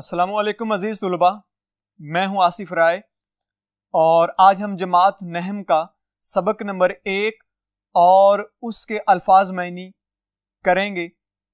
असलम अज़ीज़ तलबा मैं हूं आसिफ राय और आज हम जमात नहम का सबक नंबर एक और उसके अल्फाज मैनी करेंगे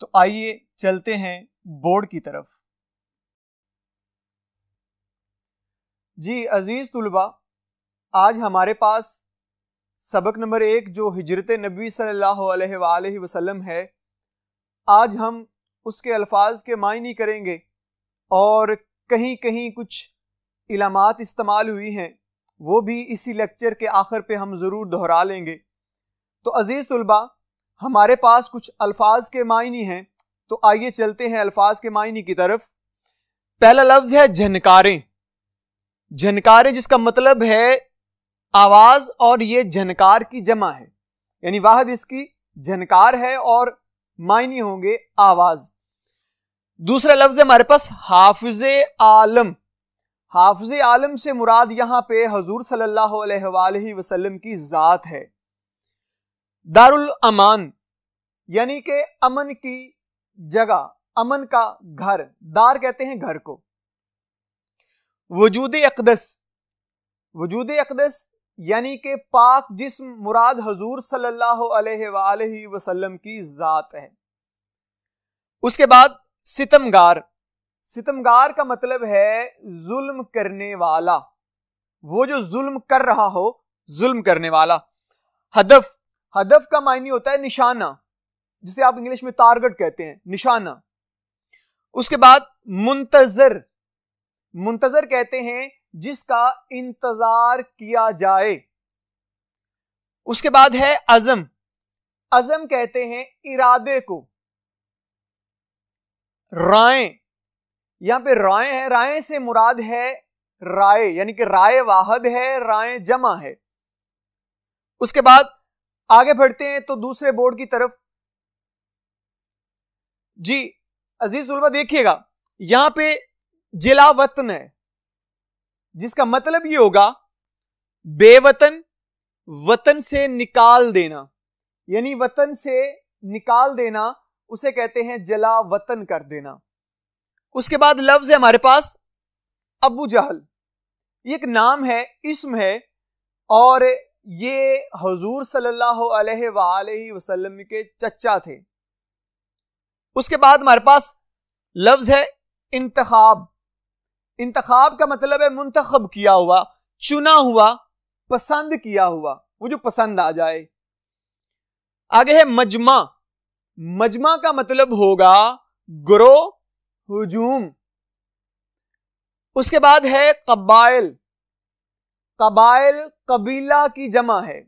तो आइए चलते हैं बोर्ड की तरफ जी अज़ीज़ तलबा आज हमारे पास सबक नंबर एक जो हजरत नबी सल्ला वसलम है आज हम उसके अल्फाज के मायने करेंगे और कहीं कहीं कुछ इलामत इस्तेमाल हुई हैं वो भी इसी लेक्चर के आखिर पे हम ज़रूर दोहरा लेंगे तो अज़ीज़ तलबा हमारे पास कुछ अल्फाज के मायने हैं तो आइए चलते हैं अल्फाज के मायने की तरफ पहला लफ्ज़ है झनकारें झनकारें जिसका मतलब है आवाज़ और ये झनकार की जमा है यानी वाहद इसकी झनकार है और मायने होंगे आवाज़ दूसरा लफ्ज हमारे पास हाफिज आलम हाफिज आलम से मुराद यहां पे हजूर सल्लल्लाहु की ज़ात है दारुल अमान यानी के अमन की जगह अमन का घर दार कहते हैं घर को वजूद अकदस वजूद अकदस यानी के पाक जिसम मुराद हजूर सल्लाह वसलम की ज़ात है उसके बाद सितमगार सितमगार का मतलब है जुल्म करने वाला वो जो जुल्म कर रहा हो जुल्म करने वाला हदफ हदफ का मायने होता है निशाना जिसे आप इंग्लिश में टारगेट कहते हैं निशाना उसके बाद मुंतजर मुंतजर कहते हैं जिसका इंतजार किया जाए उसके बाद है अजम अजम कहते हैं इरादे को राय यहां पे राय है राय से मुराद है राय यानी कि राय वाहद है राय जमा है उसके बाद आगे बढ़ते हैं तो दूसरे बोर्ड की तरफ जी अजीज उलमा देखिएगा यहां पे जिला वतन है जिसका मतलब ये होगा बेवतन वतन से निकाल देना यानी वतन से निकाल देना उसे कहते हैं जला वतन कर देना उसके बाद लफ्ज है हमारे पास अबू जहल ये एक नाम है इसम है और ये हजूर सल्लल्लाहु अलैहि वसल्लम के चचा थे उसके बाद हमारे पास लफ्ज है इंतखाब इंतखाब का मतलब है मुंतखब किया हुआ चुना हुआ पसंद किया हुआ वो जो पसंद आ जाए आगे है मजमा मजमा का मतलब होगा ग्रो हुजूम उसके बाद है कबाइल कबाइल कबीला की जमा है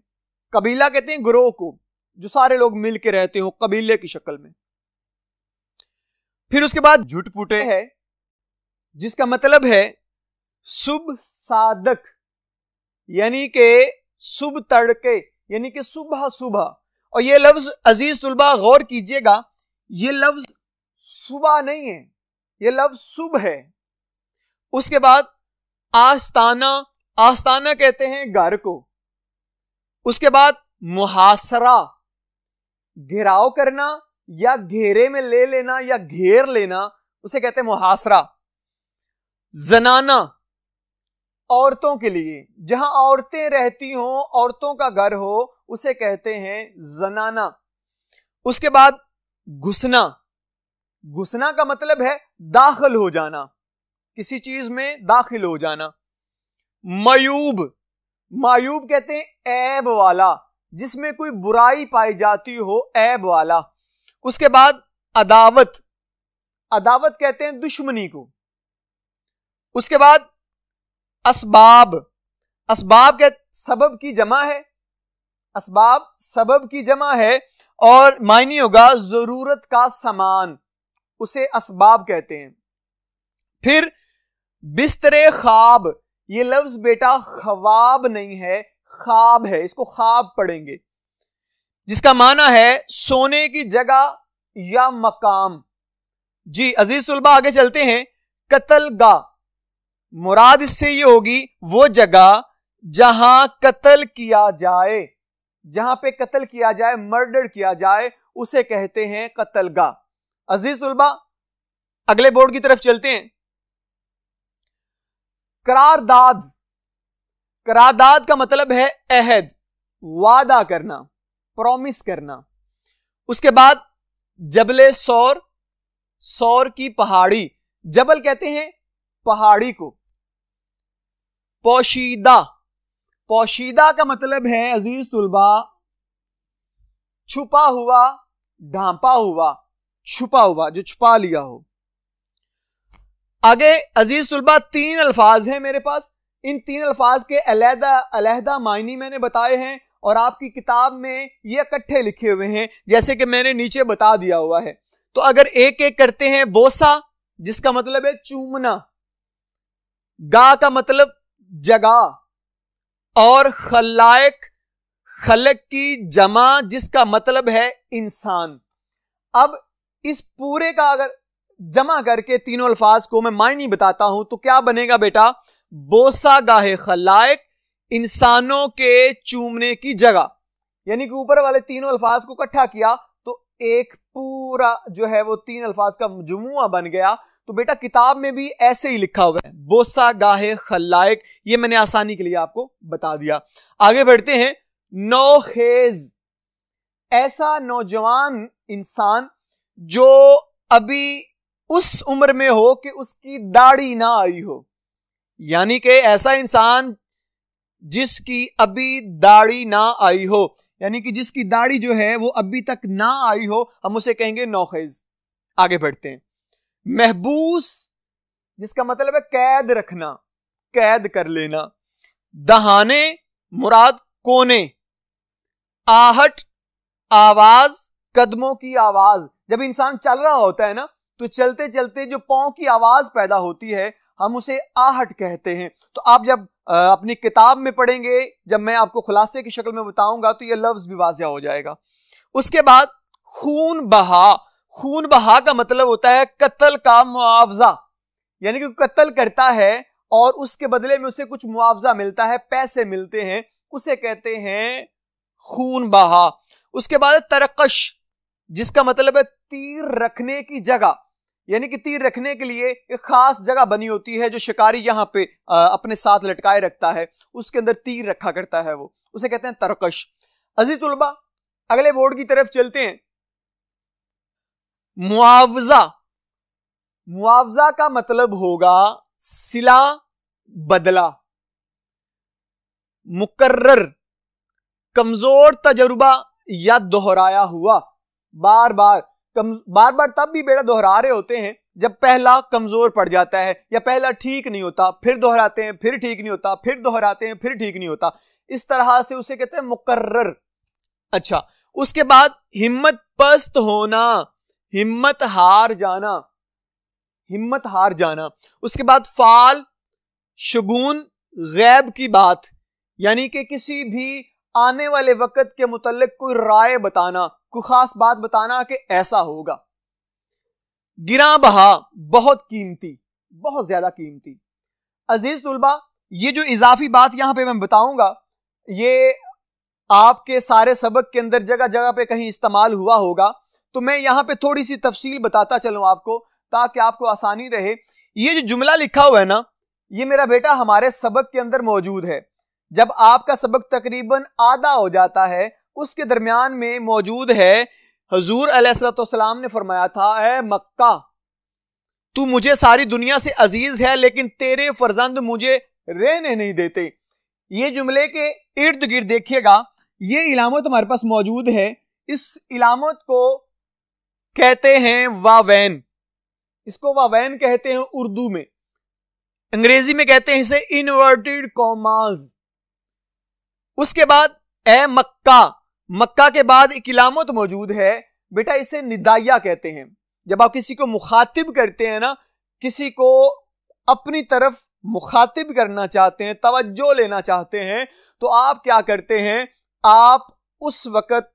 कबीला कहते हैं ग्रोह को जो सारे लोग मिलके रहते हो कबीले की शक्ल में फिर उसके बाद झुटपुटे है जिसका मतलब है शुभ साधक यानी के शुभ तड़के यानी कि सुबह सुबह और ये लफ्ज अजीज तुलबा गौर कीजिएगा ये लफ्ज सुबह नहीं है ये लफ्ज सुबह है उसके बाद आस्ताना आस्ताना कहते हैं घर को उसके बाद मुहासरा घेराव करना या घेरे में ले लेना या घेर लेना उसे कहते हैं मुहासरा जनाना औरतों के लिए जहां औरतें रहती हों औरतों का घर हो उसे कहते हैं जनाना उसके बाद घुसना घुसना का मतलब है दाखिल हो जाना किसी चीज में दाखिल हो जाना मयूब मायूब कहते हैं ऐब वाला जिसमें कोई बुराई पाई जाती हो ऐब वाला उसके बाद अदावत अदावत कहते हैं दुश्मनी को उसके बाद असबाब असबाब के सबब की जमा है असबाब सबब की जमा है और मायने होगा ज़रूरत का सामान उसे असबाब कहते हैं फिर बिस्तरे ख्वाब ये लफ्ज़ बेटा ख्वाब नहीं है ख्वाब है इसको ख्वाब पढ़ेंगे जिसका माना है सोने की जगह या मकाम जी अजीज तुलबा आगे चलते हैं कतल गा मुराद इससे ये होगी वो जगह जहां कत्ल किया जाए जहां पे कत्ल किया जाए मर्डर किया जाए उसे कहते हैं कत्लगा अजीज तुलबा अगले बोर्ड की तरफ चलते हैं करारदाद करारदाद का मतलब है अहद वादा करना प्रॉमिस करना उसके बाद जबले सौर सौर की पहाड़ी जबल कहते हैं पहाड़ी को पोशीदा पोशीदा का मतलब है अजीज तुलबा छुपा हुआ ढांपा हुआ छुपा हुआ जो छुपा लिया हो आगे अजीज तुलबा तीन अल्फाज हैं मेरे पास इन तीन अल्फाज के अलहदा अलहदा मायने मैंने बताए हैं और आपकी किताब में ये इकट्ठे लिखे हुए हैं जैसे कि मैंने नीचे बता दिया हुआ है तो अगर एक एक करते हैं बोसा जिसका मतलब है चूमना गा का मतलब जगा और खलायक खलक की जमा जिसका मतलब है इंसान अब इस पूरे का अगर जमा करके तीनों अल्फाज को मैं मायनी बताता हूं तो क्या बनेगा बेटा बोसा गाहे खलायक इंसानों के चूमने की जगह यानी कि ऊपर वाले तीनों अल्फाज को इकट्ठा किया तो एक पूरा जो है वो तीन अल्फाज का मजमुआ बन गया तो बेटा किताब में भी ऐसे ही लिखा हुआ है बोसा गाहे खलायक ये मैंने आसानी के लिए आपको बता दिया आगे बढ़ते हैं नौखेज ऐसा नौजवान इंसान जो अभी उस उम्र में हो कि उसकी दाढ़ी ना आई हो यानी कि ऐसा इंसान जिसकी अभी दाढ़ी ना आई हो यानी कि जिसकी दाढ़ी जो है वो अभी तक ना आई हो हम उसे कहेंगे नौखेज आगे बढ़ते हैं महबूस जिसका मतलब है कैद रखना कैद कर लेना दहाने मुराद कोने आहट आवाज कदमों की आवाज जब इंसान चल रहा होता है ना तो चलते चलते जो पाओ की आवाज पैदा होती है हम उसे आहट कहते हैं तो आप जब अपनी किताब में पढ़ेंगे जब मैं आपको खुलासे की शक्ल में बताऊंगा तो यह लफ्ज भी वाजिया हो जाएगा उसके बाद खून बहा खून बहा का मतलब होता है कत्ल का मुआवजा यानी कि कत्ल करता है और उसके बदले में उसे कुछ मुआवजा मिलता है पैसे मिलते हैं उसे कहते हैं खून बहा उसके बाद तरकश जिसका मतलब है तीर रखने की जगह यानी कि तीर रखने के लिए एक खास जगह बनी होती है जो शिकारी यहां पे अपने साथ लटकाए रखता है उसके अंदर तीर रखा करता है वो उसे कहते हैं तरकश अजी अगले बोर्ड की तरफ चलते हैं मुआवजा मुआवजा का मतलब होगा सिला बदला मुकर्र कमजोर तजर्बा या दोहराया हुआ बार बार कम बार बार तब भी बेटा दोहरा रहे होते हैं जब पहला कमजोर पड़ जाता है या पहला ठीक नहीं होता फिर दोहराते हैं फिर ठीक नहीं होता फिर दोहराते हैं फिर ठीक नहीं होता इस तरह से उसे कहते हैं मुकर्र अच्छा उसके बाद हिम्मत पस्त होना हिम्मत हार जाना हिम्मत हार जाना उसके बाद फाल शगुन गैब की बात यानी कि किसी भी आने वाले वक्त के मुतलक कोई राय बताना कोई खास बात बताना कि ऐसा होगा गिरा बहा बहुत कीमती बहुत ज्यादा कीमती अजीज तुलबा ये जो इजाफी बात यहां पे मैं बताऊंगा ये आपके सारे सबक के अंदर जगह जगह पे कहीं इस्तेमाल हुआ होगा तो मैं यहाँ पे थोड़ी सी तफसील बताता चलूँ आपको ताकि आपको आसानी रहे ये जो जुमला लिखा हुआ है ना ये मेरा बेटा हमारे सबक के अंदर मौजूद है जब आपका सबक तकरीबन आधा हो जाता है उसके दरमियान में मौजूद है हजूर अलैहिस्सलाम ने फरमाया था है मक्का तू मुझे सारी दुनिया से अजीज है लेकिन तेरे फर्जंद मुझे रहने नहीं देते ये जुमले के इर्द गिर्द देखिएगा ये इलामत हमारे पास मौजूद है इस इलामत को कहते हैं वावैन इसको वावैन कहते हैं उर्दू में अंग्रेजी में कहते हैं इसे इनवर्टेड कॉमाज उसके बाद ए मक्का मक्का के बाद एक इलामत मौजूद है बेटा इसे निदाया कहते हैं जब आप किसी को मुखातिब करते हैं ना किसी को अपनी तरफ मुखातिब करना चाहते हैं तवज्जो लेना चाहते हैं तो आप क्या करते हैं आप उस वक्त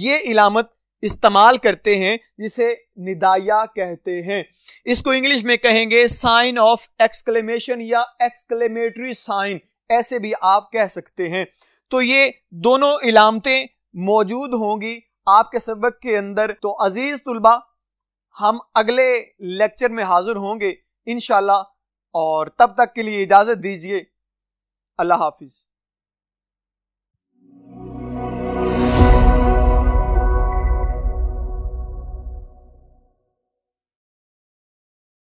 ये इलामत इस्तेमाल करते हैं जिसे निदाया कहते हैं इसको इंग्लिश में कहेंगे साइन ऑफ एक्सक्लेमेशन या एक्सक्लेमेटरी साइन ऐसे भी आप कह सकते हैं तो ये दोनों इलामतें मौजूद होंगी आपके सबक के अंदर तो अजीज तुलबा हम अगले लेक्चर में हाजिर होंगे इन और तब तक के लिए इजाज़त दीजिए अल्लाह हाफिज़